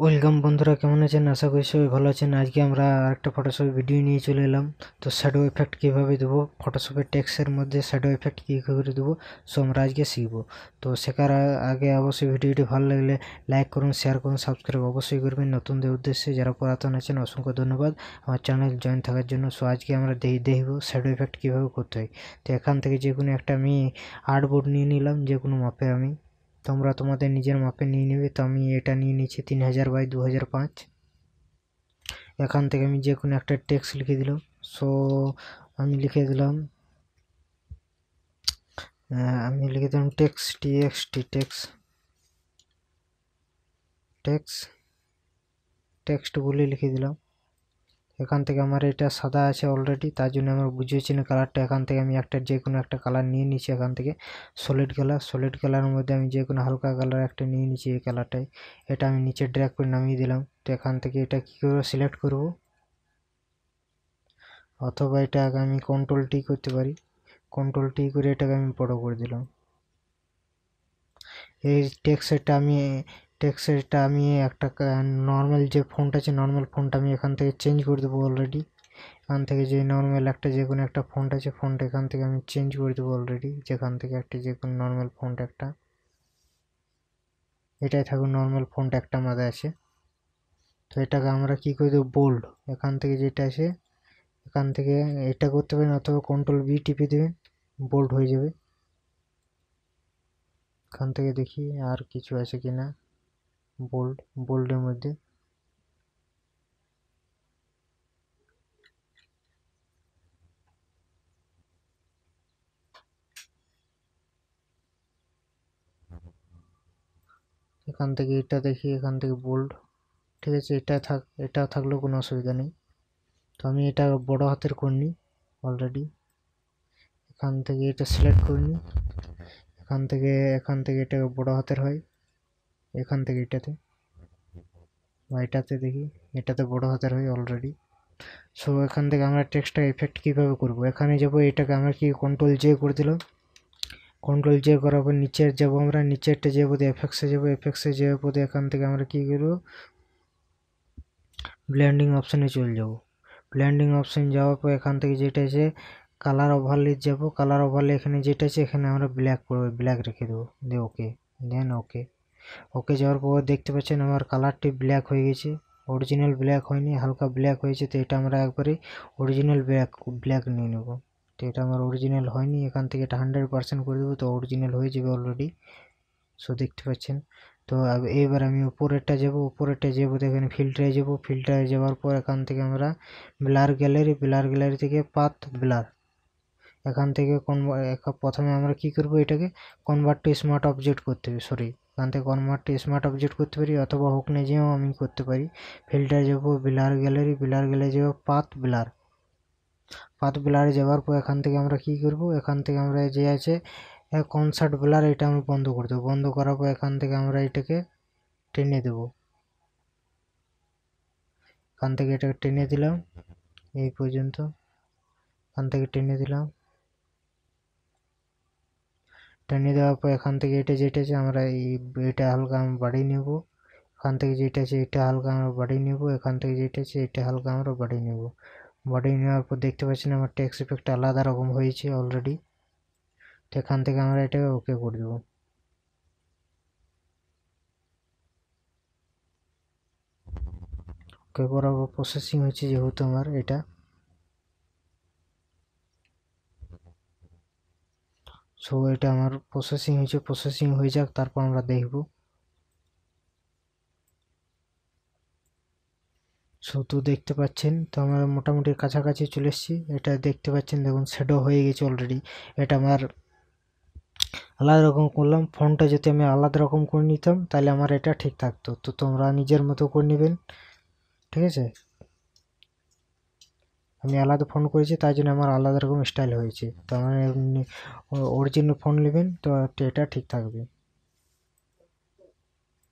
welcome বন্ধুরা কেমন আছেন আশা করি সবাই ভালো আছেন আজকে আমরা আরেকটা ফটোশপে ভিডিও নিয়ে চলে এলাম তো শ্যাডো এফেক্ট কীভাবে দেবো ফটোশপের ট্যাক্সের মধ্যে শ্যাডো এফেক্ট কী করে দেবো সো আমরা আজকে শিখবো তো শেখার আগে অবশ্যই ভিডিওটি ভালো লাগলে লাইক করুন শেয়ার করুন সাবস্ক্রাইব অবশ্যই করবেন নতুনদের উদ্দেশ্যে যারা পুরাতন আছেন অসংখ্য ধন্যবাদ আমার চ্যানেল জয়েন থাকার জন্য সো আজকে আমরা দেখব শ্যাডো এফেক্ট কীভাবে করতে হয় তো এখান থেকে যে কোনো একটা আমি আর্টবোর্ড নিয়ে নিলাম যে কোনো মাপে আমি তোমরা তোমাদের নিজের মাপে নিয়ে নেবে তো আমি এটা নিয়ে নিচ্ছি তিন হাজার বাই দু হাজার পাঁচ এখান থেকে আমি যে কোনো একটা টেক্স লিখে দিলাম সো আমি লিখে দিলাম আমি লিখে দিলাম text T X T text text text বলে লিখে দিলাম এখান থেকে আমার এটা সাদা আছে অলরেডি তার জন্য আমার বুঝিয়েছি না কালারটা এখান থেকে আমি একটা যে কোনো একটা কালার নিয়ে নিয়েছি এখান থেকে সলিড কালার সলিড কালারের মধ্যে আমি যে কোনো হালকা কালার একটা নিয়ে নিয়েছি এই কালারটাই এটা আমি নিচে ড্র্যাক করে নামিয়ে দিলাম তো এখান থেকে এটা কী করে সিলেক্ট করব অথবা এটা আমি কন্ট্রোল টি করতে পারি কন্ট্রোল টি করে এটাকে আমি বড়ো করে দিলাম এই টেক্সটটা আমি টেক্সটটা আমি একটা নর্মাল যে ফোনটা আছে নর্মাল ফোনটা আমি এখান থেকে চেঞ্জ করে দেবো অলরেডি এখান থেকে যে নর্মাল একটা যে কোনো একটা ফোন আছে ফোনটা এখান থেকে আমি চেঞ্জ করে দেবো অলরেডি যেখান থেকে একটা যে কোনো নর্মাল ফোনটা একটা এটাই থাকুক নর্মাল ফোনটা একটা আমাদের আছে তো এটাকে আমরা কী করে দেবো বোল্ড এখান থেকে যেটা আছে এখান থেকে এটা করতে পারেন অথবা কন্ট্রোল বি টিপে দেবেন বোল্ড হয়ে যাবে এখান থেকে দেখি আর কিছু আছে কি না বোল্ড বোল্ডের মধ্যে এখান থেকে এটা দেখি এখান থেকে বোল্ড ঠিক আছে এটা থাক এটা থাকলেও কোনো অসুবিধা নেই তো আমি এটা বড় হাতের করিনি অলরেডি এখান থেকে এটা সিলেক্ট করিনি এখান থেকে এখান থেকে এটা বড় হাতের হয় এখান থেকে এটাতে বা এটাতে দেখি এটাতে বড় হাতের হয় অলরেডি সো এখান থেকে আমরা টেক্সটটা এফেক্ট কীভাবে করব এখানে যাব এটাকে আমরা কি কন্ট্রোল জে করে দিলাম কন্ট্রোল জে করার পর নিচের যাবো আমরা নিচেরটা যে পদে এফেক্সে যাবো এফেক্সে যাওয়ার পদে এখান থেকে আমরা কী করবো ব্ল্যান্ডিং অপশানে চলে যাব ব্ল্যান্ডিং অপশান যাওয়ার পর এখান থেকে যেটা আছে কালার ওভারলি যাব কালার ওভারলি এখানে যেটা আছে এখানে আমরা ব্ল্যাক করবো ব্ল্যাক রেখে দেবো দিয়ে ওকে দেন ওকে ওকে যাওয়ার পর দেখতে পাচ্ছেন আমার কালারটি ব্ল্যাক হয়ে গেছে অরিজিনাল ব্ল্যাক হয়নি হালকা ব্ল্যাক হয়েছে তো এটা আমরা একবারে অরিজিনাল ব্ল্যাক ব্ল্যাক নিয়ে নেব তো এটা আমার অরিজিনাল হয়নি এখান থেকে এটা হান্ড্রেড পার্সেন্ট করে দেবো তো অরিজিনাল হয়ে যাবে অলরেডি সো দেখতে পাচ্ছেন তো এবার আমি উপরেরটা যাবো উপরেরটা যাবো তো এখানে ফিল্টারে যাবো ফিল্টারে যাওয়ার পর এখান থেকে আমরা ব্লার গ্যালারি ব্লার গ্যালারি থেকে পাত ব্লার এখান থেকে কোন প্রথমে আমরা কি করব এটাকে কনভার্ট টু স্মার্ট অবজেক্ট করতে হবে সরি ওখান থেকে কনভার্ট স্মার্ট অবজেক্ট করতে পারি অথবা হোক যেও আমি করতে পারি ফিল্টার যাবো বিলার গ্যালারি বিলার গ্যালারি যাব পাথ বিলার পাথ বিলারে যাওয়ার পর এখান থেকে আমরা কি করব এখান থেকে আমরা যে আছে কনসার্ট বিলার এটা আমরা বন্ধ করে দেবো বন্ধ করার পর এখান থেকে আমরা এটাকে টেনে দেব এখান থেকে এটাকে টেনে দিলাম এই পর্যন্ত এখান থেকে টেনে দিলাম টেনে দেওয়ার পর এখান থেকে এটা যেটা আছে আমরা এই এটা হালকা আমরা বাড়িয়ে নেব এখান থেকে যেটা আছে এটা হালকা আমরা বাড়িয়ে নেব এখান থেকে যেটা আছে এটা হালকা আমরা বাড়িয়ে নেব বাড়িয়ে নেওয়ার পর দেখতে পাচ্ছেন আমার ট্যাক্স ইফেক্ট আলাদা রকম হয়েছে অলরেডি তো এখান থেকে আমরা এটাকে ওকে করে দেবো ওকে করার পর প্রসেসিং হচ্ছে যেহেতু আমার এটা সো এটা আমার প্রসেসিং হয়েছে প্রসেসিং হয়ে যাক তারপর আমরা দেখব সো তো দেখতে পাচ্ছেন তো আমার মোটামুটি কাছাকাছি চলে এসেছি এটা দেখতে পাচ্ছেন দেখুন শেডো হয়ে গেছে অলরেডি এটা আমার আলাদা রকম করলাম ফোনটা যদি আমি আলাদা রকম করে নিতাম তাহলে আমার এটা ঠিক থাকতো তো তোমরা নিজের মতো করে নেবেন ঠিক আছে আমি আলাদা ফোন করেছি তাই জন্য আমার আলাদা রকম স্টাইল হয়েছে তো আমার অরিজিনাল ফোন নেবেন তো এটা ঠিক থাকবে